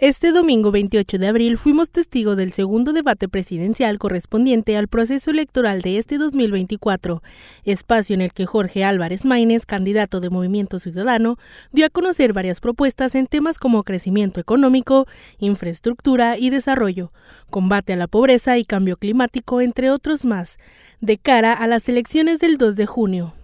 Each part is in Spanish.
Este domingo 28 de abril fuimos testigo del segundo debate presidencial correspondiente al proceso electoral de este 2024, espacio en el que Jorge Álvarez Maínez, candidato de Movimiento Ciudadano, dio a conocer varias propuestas en temas como crecimiento económico, infraestructura y desarrollo, combate a la pobreza y cambio climático, entre otros más, de cara a las elecciones del 2 de junio.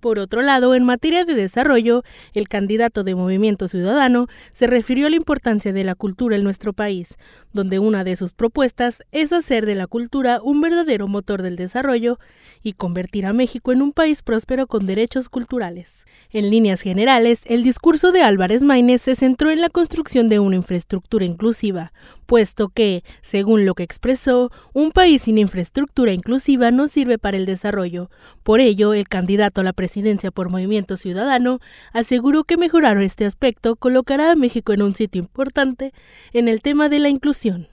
Por otro lado, en materia de desarrollo, el candidato de Movimiento Ciudadano se refirió a la importancia de la cultura en nuestro país, donde una de sus propuestas es hacer de la cultura un verdadero motor del desarrollo y convertir a México en un país próspero con derechos culturales. En líneas generales, el discurso de Álvarez Maínez se centró en la construcción de una infraestructura inclusiva, puesto que, según lo que expresó, un país sin infraestructura inclusiva no sirve para el desarrollo. Por ello, el candidato la presidencia por Movimiento Ciudadano, aseguró que mejorar este aspecto colocará a México en un sitio importante en el tema de la inclusión.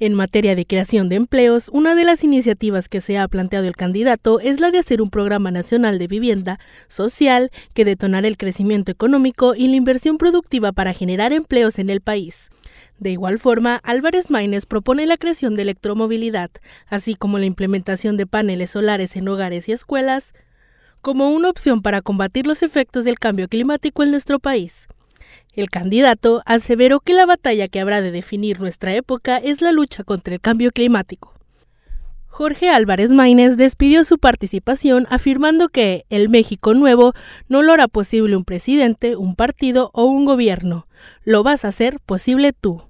En materia de creación de empleos, una de las iniciativas que se ha planteado el candidato es la de hacer un programa nacional de vivienda social que detonará el crecimiento económico y la inversión productiva para generar empleos en el país. De igual forma, Álvarez Maínez propone la creación de electromovilidad, así como la implementación de paneles solares en hogares y escuelas, como una opción para combatir los efectos del cambio climático en nuestro país. El candidato aseveró que la batalla que habrá de definir nuestra época es la lucha contra el cambio climático. Jorge Álvarez Maínez despidió su participación afirmando que el México nuevo no lo hará posible un presidente, un partido o un gobierno. Lo vas a hacer posible tú.